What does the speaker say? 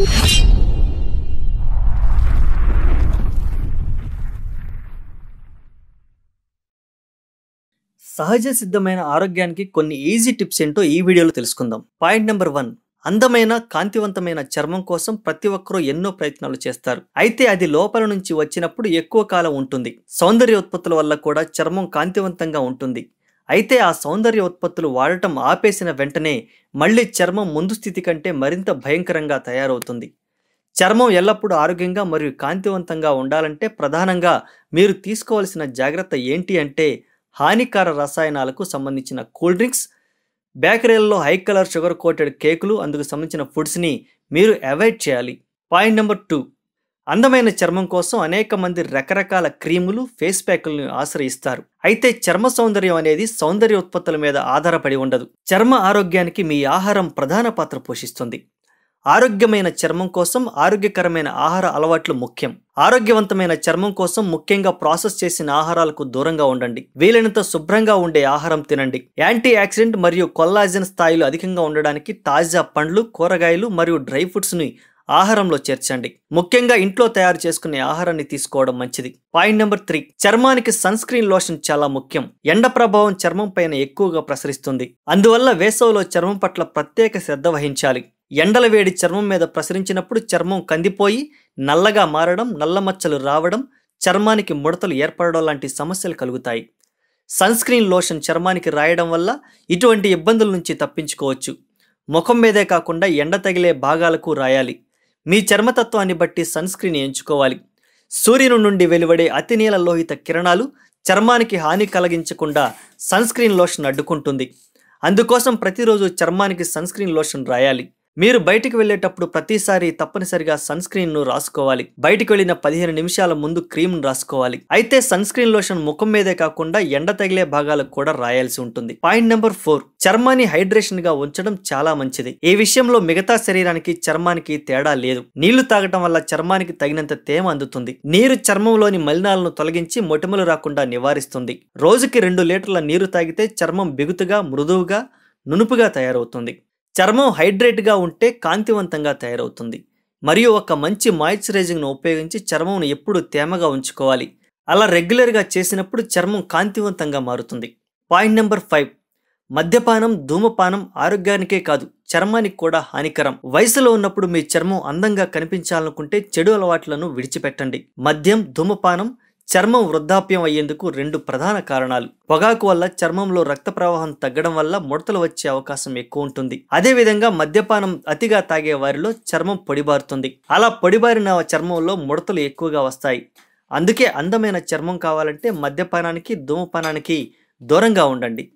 సహజ సిద్ధమైన ఆరోగ్యానికి కొన్ని ఈజీ టిప్స్ ఏంటో ఈ వీడియోలో తెలుసుకుందాం పాయింట్ నెంబర్ వన్ అందమైన కాంతివంతమైన చర్మం కోసం ప్రతి ఒక్కరూ ఎన్నో ప్రయత్నాలు చేస్తారు అయితే అది లోపల నుంచి వచ్చినప్పుడు ఎక్కువ కాలం ఉంటుంది సౌందర్య ఉత్పత్తుల వల్ల కూడా చర్మం కాంతివంతంగా ఉంటుంది అయితే ఆ సౌందర్య ఉత్పత్తులు వాడటం ఆపేసిన వెంటనే మళ్ళీ చర్మం ముందు స్థితి కంటే మరింత భయంకరంగా తయారవుతుంది చర్మం ఎల్లప్పుడూ ఆరోగ్యంగా మరియు కాంతివంతంగా ఉండాలంటే ప్రధానంగా మీరు తీసుకోవాల్సిన జాగ్రత్త ఏంటి అంటే హానికర రసాయనాలకు సంబంధించిన కూల్ డ్రింక్స్ బేకరీలలో హై కలర్ షుగర్ కోటెడ్ కేకులు అందుకు సంబంధించిన ఫుడ్స్ని మీరు అవాయిడ్ చేయాలి పాయింట్ నెంబర్ టూ అందమైన చర్మం కోసం అనేక మంది రకరకాల క్రీములు ఫేస్ ప్యాక్లను ఆశ్రయిస్తారు అయితే చర్మ సౌందర్యం అనేది సౌందర్య ఉత్పత్తుల మీద ఆధారపడి ఉండదు చర్మ ఆరోగ్యానికి మీ ఆహారం ప్రధాన పాత్ర పోషిస్తుంది ఆరోగ్యమైన చర్మం కోసం ఆరోగ్యకరమైన ఆహార అలవాట్లు ముఖ్యం ఆరోగ్యవంతమైన చర్మం కోసం ముఖ్యంగా ప్రాసెస్ చేసిన ఆహారాలకు దూరంగా ఉండండి వీలైనంత శుభ్రంగా ఉండే ఆహారం తినండి యాంటీ యాక్సిడెంట్ మరియు కొల్లాజన్ స్థాయిలు అధికంగా ఉండడానికి తాజా పండ్లు కూరగాయలు మరియు డ్రై ఫ్రూట్స్ని ఆహారంలో చేర్చండి ముఖ్యంగా ఇంట్లో తయారు చేసుకునే ఆహారాన్ని తీసుకోవడం మంచిది పాయింట్ నెంబర్ త్రీ చర్మానికి సన్ స్క్రీన్ లోషన్ చాలా ముఖ్యం ఎండ ప్రభావం చర్మం పైన ఎక్కువగా ప్రసరిస్తుంది అందువల్ల వేసవిలో చర్మం పట్ల ప్రత్యేక శ్రద్ధ వహించాలి ఎండల వేడి చర్మం మీద ప్రసరించినప్పుడు చర్మం కందిపోయి నల్లగా మారడం నల్ల మచ్చలు రావడం చర్మానికి ముడతలు ఏర్పడడం లాంటి సమస్యలు కలుగుతాయి సన్స్క్రీన్ లోషన్ చర్మానికి రాయడం వల్ల ఇటువంటి ఇబ్బందుల నుంచి తప్పించుకోవచ్చు ముఖం మీదే కాకుండా ఎండ తగిలే భాగాలకు రాయాలి మీ చర్మతత్వాన్ని బట్టి సన్ స్క్రీన్ ఎంచుకోవాలి సూర్యుని నుండి వెలువడే అతి నీల లోహిత కిరణాలు చర్మానికి హాని కలిగించకుండా సన్ స్క్రీన్ లోషన్ అడ్డుకుంటుంది అందుకోసం ప్రతిరోజు చర్మానికి సన్ స్క్రీన్ లోషన్ రాయాలి మీరు బయటికి వెళ్ళేటప్పుడు ప్రతిసారి తప్పనిసరిగా సన్ స్క్రీన్ ను రాసుకోవాలి బయటికి వెళ్ళిన పదిహేను నిమిషాల ముందు క్రీమ్ ను రాసుకోవాలి అయితే సన్ స్క్రీన్ లోషన్ ముఖం మీదే కాకుండా ఎండ తగిలే భాగాలకు కూడా రాయాల్సి ఉంటుంది పాయింట్ నెంబర్ ఫోర్ చర్మాన్ని హైడ్రేషన్ గా ఉంచడం చాలా మంచిది ఈ విషయంలో మిగతా శరీరానికి చర్మానికి తేడా లేదు నీళ్లు తాగటం వల్ల చర్మానికి తగినంత తేమ అందుతుంది నీరు చర్మంలోని మలినాలను తొలగించి మొటిమలు రాకుండా నివారిస్తుంది రోజుకి రెండు లీటర్ల నీరు తాగితే చర్మం బిగుతుగా మృదువుగా నునుపుగా తయారవుతుంది చర్మం హైడ్రేట్గా ఉంటే కాంతివంతంగా తయారవుతుంది మరియు ఒక మంచి మాయిశ్చరైజింగ్ను ఉపయోగించి చర్మంను ఎప్పుడు తేమగా ఉంచుకోవాలి అలా రెగ్యులర్గా చేసినప్పుడు చర్మం కాంతివంతంగా మారుతుంది పాయింట్ నెంబర్ ఫైవ్ మద్యపానం ధూమపానం ఆరోగ్యానికే కాదు చర్మానికి కూడా హానికరం వయసులో ఉన్నప్పుడు మీ చర్మం అందంగా కనిపించాలనుకుంటే చెడు అలవాట్లను విడిచిపెట్టండి మద్యం ధూమపానం చర్మం వృద్ధాప్యం అయ్యేందుకు రెండు ప్రధాన కారణాలు పొగాకు వల్ల చర్మంలో రక్త ప్రవాహం తగ్గడం వల్ల ముడతలు వచ్చే అవకాశం ఎక్కువ ఉంటుంది అదేవిధంగా మద్యపానం అతిగా తాగే వారిలో చర్మం పొడిబారుతుంది అలా పొడిబారిన చర్మంలో ముడతలు ఎక్కువగా వస్తాయి అందుకే అందమైన చర్మం కావాలంటే మద్యపానానికి ధూమపానానికి దూరంగా ఉండండి